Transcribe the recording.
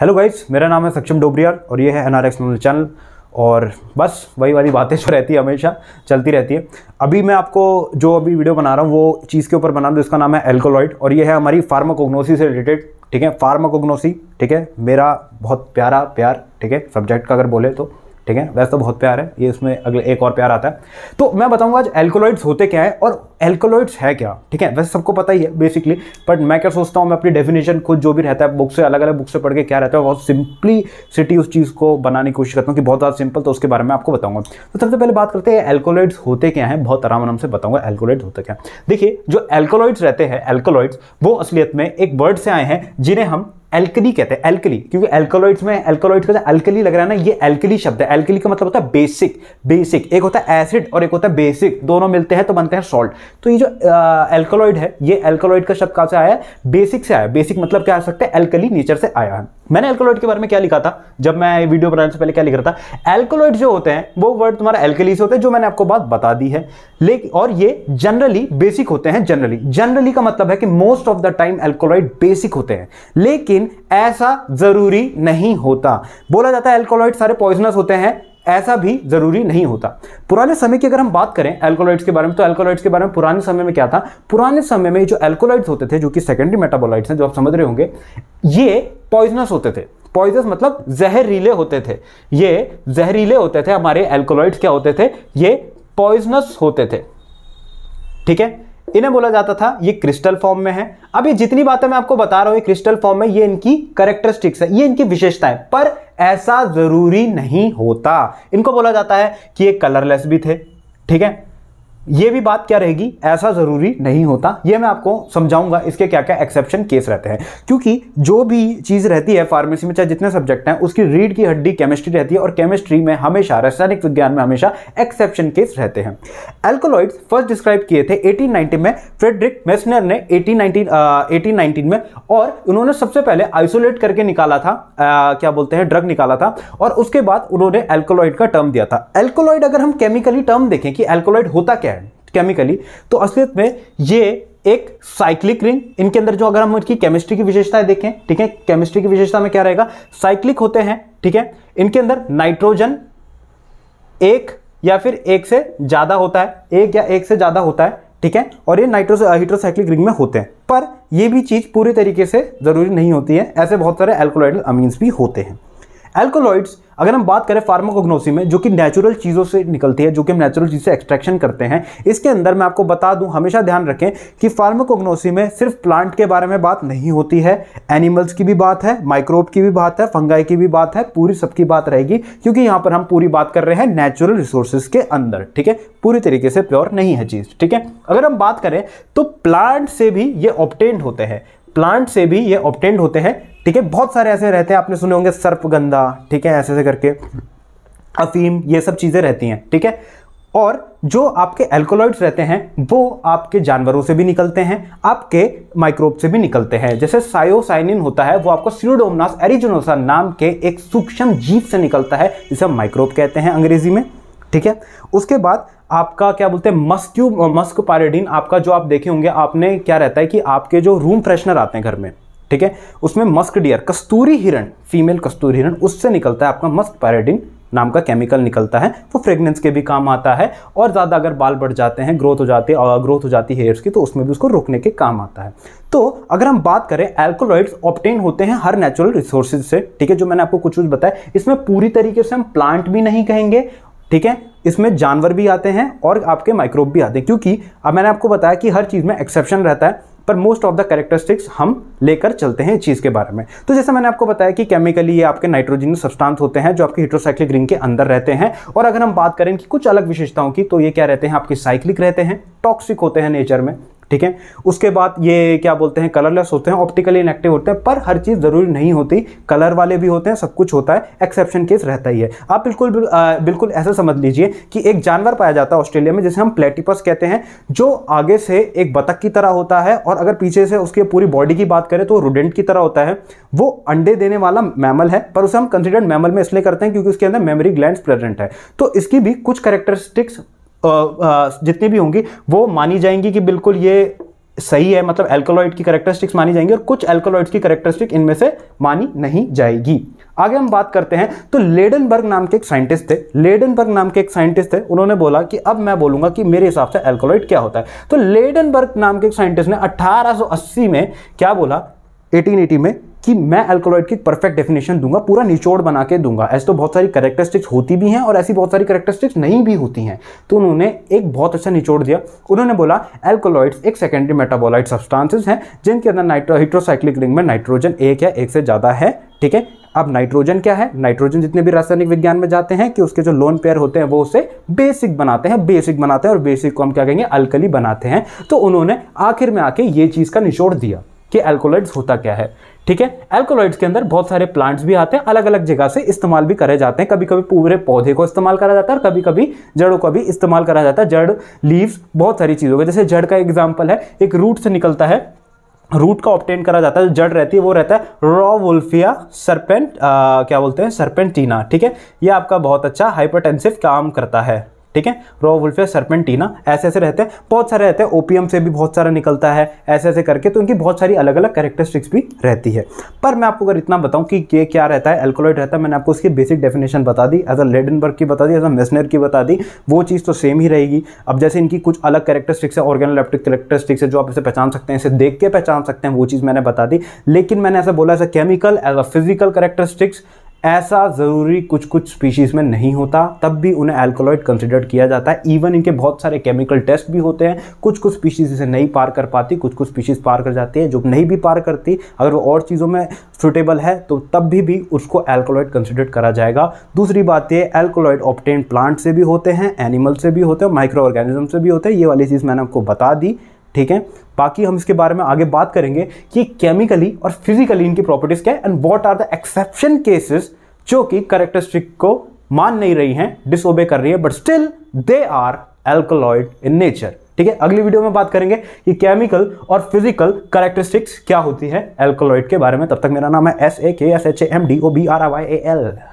hello guys मेरा नाम है सक्षम डोबरियाल और ये है एन आर एक्स चैनल और बस वही वाली बातें जो रहती है हमेशा चलती रहती है अभी मैं आपको जो अभी वीडियो बना रहा हूँ वो चीज़ के ऊपर बना रहा हूँ जिसका नाम है एल्कोलॉइड और ये है हमारी फार्माकोग्नोसी से रिलेटेड ठीक है फार्माकोग्नोसी ठीक है मेरा बहुत प्यारा प्यार ठीक है सब्जेक्ट का अगर बोले तो ठीक है वैसे तो बहुत प्यार है ये इसमें अगले एक और प्यार आता है तो मैं बताऊंगा आज एल्कोलॉइड्स होते क्या है और एल्कोलॉइड्स है क्या ठीक है वैसे सबको पता ही है बेसिकली बट मैं क्या सोचता हूँ मैं अपनी डेफिनेशन खुद जो भी रहता है बुक से अलग अलग बुक से पढ़ के क्या रहता है बहुत सिंपली सिटी उस चीज़ को बनाने की कोशिश करता हूँ कि बहुत ज़्यादा सिंपल तो उसके बारे में आपको बताऊंगा तो सबसे पहले बात करते हैं एल्कोलॉइड्स होते क्या है बहुत आराम आराम से बताऊंगा एल्कोलॉइड्स होते क्या देखिए जो एल्कोलॉइड्स रहते हैं एल्कोलॉइड्स वो असलियत में एक वर्ड से आए हैं जिन्हें हम एल्कली कहते हैं एल्कली क्योंकि एल्कोलॉइड्स में एल्कोलॉइड का एल्कली लग रहा है ना ये एल्कली शब्द है एल्कली का मतलब होता है बेसिक बेसिक एक होता है एसिड और एक होता है बेसिक दोनों मिलते हैं तो बनते हैं सॉल्ट तो ये जो एल्कोलॉइड है ये एल्कोलॉइड का शब्द कहाँ से आया है बेसिक से आया बेसिक मतलब क्या आ सकते हैं एल्कली नेचर से आया है मैंने एल्कोलॉइड के बारे में क्या लिखा था जब मैं वीडियो बनाने से पहले क्या लिख रहा था एल्कोलॉइड जो होते हैं वो वर्ड तुम्हारा एल्कली से होते हैं जो मैंने आपको बात बता दी है लेकिन और ये जनरली बेसिक होते हैं जनरली जनरली का मतलब है कि most of the time alkaloid basic होते हैं लेकिन ऐसा जरूरी नहीं होता बोला जाता है एल्कोलॉइड सारे पॉइजनस होते हैं ऐसा भी जरूरी नहीं होता पुराने समय की अगर हम बात करें एल्कोलाइड्स के बारे में तो एल्कोलाइड्स के बारे में पुराने समय में क्या था पुराने समय में जो एल्कोलाइड्स होते थे जो कि सेकेंडरी मेटाबोलाइट्स हैं जो आप समझ रहे होंगे ये पॉइजनस होते थे पॉइजनस मतलब जहरीले होते थे ये जहरीले होते थे हमारे एल्कोलाइड्स क्या होते थे ये पॉइजनस होते थे ठीक है इन्हें बोला जाता था ये क्रिस्टल फॉर्म में है अब ये जितनी बातें मैं आपको बता रहा हूं क्रिस्टल फॉर्म में ये इनकी करेक्टरिस्टिक्स है ये इनकी विशेषताएं पर ऐसा जरूरी नहीं होता इनको बोला जाता है कि ये कलरलेस भी थे ठीक है ये भी बात क्या रहेगी ऐसा ज़रूरी नहीं होता ये मैं आपको समझाऊंगा इसके क्या क्या एक्सेप्शन केस रहते हैं क्योंकि जो भी चीज़ रहती है फार्मेसी में चाहे जितने सब्जेक्ट हैं उसकी रीढ़ की हड्डी केमिस्ट्री रहती है और केमिस्ट्री में हमेशा रासायनिक विज्ञान में हमेशा एक्सेप्शन केस रहते हैं एल्कोलॉइड्स फर्स्ट डिस्क्राइब किए थे एटीन में फ्रेडरिक मेसनर ने एटीन नाइनटीन में और उन्होंने सबसे पहले आइसोलेट करके निकाला था आ, क्या बोलते हैं ड्रग निकाला था और उसके बाद उन्होंने एल्कोलॉइड का टर्म दिया था एल्कोलॉइड अगर हम केमिकली टर्म देखें कि एल्कोलॉइड होता क्या है केमिकली तो असलियत में ये एक साइक्लिक रिंग इनके अंदर जो अगर हम इसकी केमिस्ट्री की विशेषताएं देखें ठीक है केमिस्ट्री की विशेषता में क्या रहेगा साइक्लिक होते हैं ठीक है इनके अंदर नाइट्रोजन एक या फिर एक से ज़्यादा होता है एक या एक से ज़्यादा होता है ठीक है और ये नाइट्रोस हाइड्रोसाइक्लिक रिंग में होते हैं पर ये भी चीज़ पूरी तरीके से ज़रूरी नहीं होती है ऐसे बहुत सारे एल्कोलॉइडल अमीन्स भी होते हैं एल्कोलॉइड्स अगर हम बात करें फार्माकोग्नोसी में जो कि नेचुरल चीज़ों से निकलती है जो कि हम नेचुरल चीज़ से एक्सट्रैक्शन करते हैं इसके अंदर मैं आपको बता दूं हमेशा ध्यान रखें कि फार्माकोग्नोसी में सिर्फ प्लांट के बारे में बात नहीं होती है एनिमल्स की भी बात है माइक्रोब की भी बात है फंगाई की भी बात है पूरी सबकी बात रहेगी क्योंकि यहाँ पर हम पूरी बात कर रहे हैं नेचुरल रिसोर्सेज के अंदर ठीक है पूरी तरीके से प्योर नहीं है चीज़ ठीक है अगर हम बात करें तो प्लांट से भी ये ऑप्टेंड होते हैं प्लांट से भी ये ऑप्टेंड होते हैं ठीक है बहुत सारे ऐसे रहते हैं आपने सुने होंगे सर्पगंधा ठीक है ऐसे ऐसे करके अफीम ये सब चीज़ें रहती हैं ठीक है और जो आपके एल्कोलॉइड्स रहते हैं वो आपके जानवरों से भी निकलते हैं आपके माइक्रोब से भी निकलते हैं जैसे सायोसाइनिन होता है वो आपको सीरोडोमनास एरिजोनोसा नाम के एक सूक्ष्म जीव से निकलता है जिसे हम माइक्रोब कहते हैं अंग्रेजी में ठीक है उसके बाद आपका क्या बोलते हैं मस्क्यू मस्क पायरेडीन आपका जो आप देखे होंगे आपने क्या रहता है कि आपके जो रूम फ्रेशनर आते हैं घर में ठीक है उसमें मस्क डियर कस्तूरी हिरण फीमेल कस्तूरी हिरण उससे निकलता है आपका मस्क पैराडिन नाम का केमिकल निकलता है वो फ्रेगनेंस के भी काम आता है और ज़्यादा अगर बाल बढ़ जाते हैं ग्रोथ हो जाती है और ग्रोथ हो जाती है हेयर्स की तो उसमें भी उसको रोकने के काम आता है तो अगर हम बात करें एल्कोलॉइड्स ऑप्टेन होते हैं हर नेचुरल रिसोर्सेज से ठीक है जो मैंने आपको कुछ कुछ बताया इसमें पूरी तरीके से हम प्लांट भी नहीं कहेंगे ठीक है इसमें जानवर भी आते हैं और आपके माइक्रोब भी आते हैं क्योंकि अब मैंने आपको बताया कि हर चीज़ में एक्सेप्शन रहता है पर मोस्ट ऑफ द करेक्टरिस्टिक्स हम लेकर चलते हैं इस चीज़ के बारे में तो जैसे मैंने आपको बताया कि केमिकली ये आपके नाइट्रोजन सब्सटेंस होते हैं जो आपके हिट्रोसाइक्लिक रिंग के अंदर रहते हैं और अगर हम बात करें कि कुछ अलग विशेषताओं की तो ये क्या रहते हैं आपके साइक्लिक रहते हैं टॉक्सिक होते हैं नेचर में ठीक है उसके बाद ये क्या बोलते हैं कलरलेस होते हैं ऑप्टिकली इनएक्टिव होते हैं पर हर चीज़ ज़रूरी नहीं होती कलर वाले भी होते हैं सब कुछ होता है एक्सेप्शन केस रहता ही है आप बिल्कुल बिल्कुल ऐसे समझ लीजिए कि एक जानवर पाया जाता है ऑस्ट्रेलिया में जिसे हम प्लेटिपस कहते हैं जो आगे से एक बतख की तरह होता है और अगर पीछे से उसकी पूरी बॉडी की बात करें तो रूडेंट की तरह होता है वो अंडे देने वाला मैमल है पर उसे हम कंसिडर्ड मैमल में इसलिए करते हैं क्योंकि उसके अंदर मेमोरी ग्लैंड प्रेजेंट है तो इसकी भी कुछ करेक्टरिस्टिक्स जितनी भी होंगी वो मानी जाएंगी कि बिल्कुल ये सही है मतलब एल्कोलॉइड की करेक्टरिस्टिक्स मानी जाएंगी और कुछ एल्कोलॉइड्स की करेक्टरिस्टिक इनमें से मानी नहीं जाएगी आगे हम बात करते हैं तो लेडनबर्ग नाम के एक साइंटिस्ट थे लेडनबर्ग नाम के एक साइंटिस्ट थे उन्होंने बोला कि अब मैं बोलूंगा कि मेरे हिसाब से एल्कोलॉइड क्या होता है तो लेडनबर्ग नाम के एक साइंटिस्ट ने 1880 में क्या बोला 1880 में कि मैं एल्कोलॉइड की परफेक्ट डेफिनेशन दूंगा पूरा निचोड़ बना के दूंगा ऐसे तो बहुत सारी करेक्टरिस्टिक्स होती भी हैं और ऐसी बहुत सारी करेक्टरिस्टिक्स नहीं भी होती हैं तो उन्होंने एक बहुत अच्छा निचोड़ दिया उन्होंने बोला एल्कोलॉइड्स एक सेकेंडरी मेटाबोलाइट सब्सटांसिस हैं जिनके अंदर नाइट्रो हिट्रोसाइक्लिक रिंग में नाइट्रोजन एक या एक से ज़्यादा है ठीक है अब नाइट्रोजन क्या है नाइट्रोजन जितने भी रासायनिक विज्ञान में जाते हैं कि उसके जो लोन पेयर होते हैं वो उसे बेसिक बनाते हैं बेसिक बनाते हैं और बेसिक को हम क्या कहेंगे अल्कली बनाते हैं तो उन्होंने आखिर में आके ये चीज़ का निचोड़ दिया कि एल्कोलाइड्स होता क्या है ठीक है एल्कोलाइड्स के अंदर बहुत सारे प्लांट्स भी आते हैं अलग अलग जगह से इस्तेमाल भी करे जाते हैं कभी कभी पूरे पौधे को इस्तेमाल करा जाता है और कभी कभी जड़ों का भी इस्तेमाल करा जाता है जड़ लीव्स बहुत सारी चीज़ों का जैसे जड़ का एग्जाम्पल है एक रूट से निकलता है रूट का ऑप्टेन करा जाता है जो जड़ रहती है वो रहता है रॉ वुल्फिया सरपेंट क्या बोलते हैं सरपेंटीना ठीक है ये आपका बहुत अच्छा हाइपरटेंसिव काम करता है ठीक है रॉ वुल्फिया सर्पेंटीना ऐसे ऐसे रहते हैं बहुत सारे रहते हैं ओपीएम से भी बहुत सारा निकलता है ऐसे ऐसे करके तो इनकी बहुत सारी अलग अलग करेक्टरिस्टिक्स भी रहती है पर मैं आपको अगर इतना बताऊं कि ये क्या रहता है एल्कोलाइड रहता है मैंने आपको उसकी बेसिक डेफिनेशन बता दी एज अ लेडनबर्ग की बता दी एज अ मेसनर की बता दी वो चीज़ तो सेम ही रहेगी अब जैसे इनकी कुछ अलग कैरेक्टरिस्टिक्स है ऑर्गेनोलेप्टिक करेक्टरिस्टिक्स है जो आप इसे पहचान सकते हैं इसे देख के पहचान सकते हैं वो चीज़ मैंने बता दी लेकिन मैंने ऐसा बोला as a chemical as a physical characteristics ऐसा ज़रूरी कुछ कुछ स्पीशीज़ में नहीं होता तब भी उन्हें एल्कोलॉइड कंसिडर किया जाता है इवन इनके बहुत सारे केमिकल टेस्ट भी होते हैं कुछ कुछ स्पीशीज़ इसे नहीं पार कर पाती कुछ कुछ स्पीशीज़ पार कर जाती है जो नहीं भी पार करती अगर वो और चीज़ों में सुटेबल है तो तब भी भी उसको एल्कोलॉइड कंसिडर करा जाएगा दूसरी बात ये एल्कोलॉइड ऑप्टेन प्लांट से भी होते हैं एनिमल से भी होते हैं माइक्रो ऑर्गेनिज्म से भी होते हैं ये वाली चीज़ मैंने आपको बता दी ठीक है बाकी हम इसके बारे में आगे बात करेंगे कि केमिकली और फिजिकली इनकी प्रॉपर्टीज़ क्या है and what are the exception cases जो कि करेक्टरिस्टिक को मान नहीं रही हैं डिसोबे कर रही है but still they are alkaloid in nature ठीक है अगली वीडियो में बात करेंगे कि केमिकल और फिजिकल करेक्टरिस्टिक्स क्या होती है एल्कोलॉइड के बारे में तब तक मेरा नाम है S A K S H M D O B R I A L